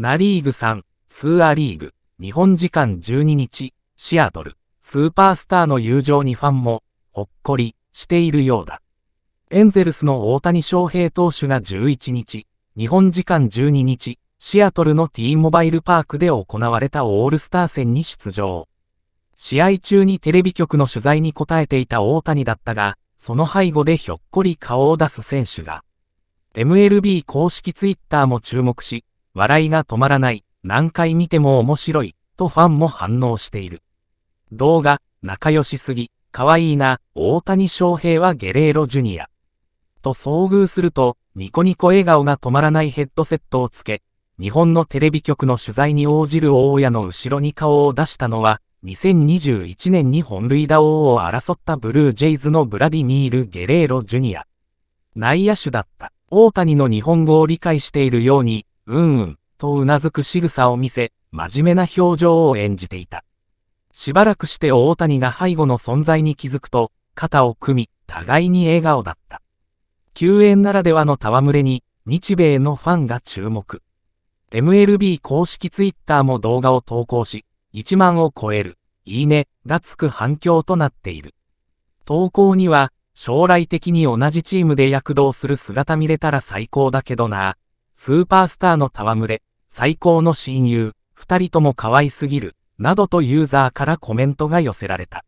ナリーグ3、ツーアリーグ、日本時間12日、シアトル、スーパースターの友情にファンも、ほっこり、しているようだ。エンゼルスの大谷翔平投手が11日、日本時間12日、シアトルの T モバイルパークで行われたオールスター戦に出場。試合中にテレビ局の取材に答えていた大谷だったが、その背後でひょっこり顔を出す選手が。MLB 公式ツイッターも注目し、笑いが止まらない、何回見ても面白い、とファンも反応している。動画、仲良しすぎ、可愛いな、大谷翔平はゲレーロジュニア。と遭遇すると、ニコニコ笑顔が止まらないヘッドセットをつけ、日本のテレビ局の取材に応じる大家の後ろに顔を出したのは、2021年に本塁打王を争ったブルージェイズのブラディミール・ゲレーロ・ジュニア。内野手だった。大谷の日本語を理解しているように、うんうん、とうなずく仕草を見せ、真面目な表情を演じていた。しばらくして大谷が背後の存在に気づくと、肩を組み、互いに笑顔だった。救援ならではの戯れに、日米のファンが注目。MLB 公式ツイッターも動画を投稿し、1万を超える、いいね、がつく反響となっている。投稿には、将来的に同じチームで躍動する姿見れたら最高だけどな、スーパースターの戯れ、最高の親友、二人とも可愛すぎる、などとユーザーからコメントが寄せられた。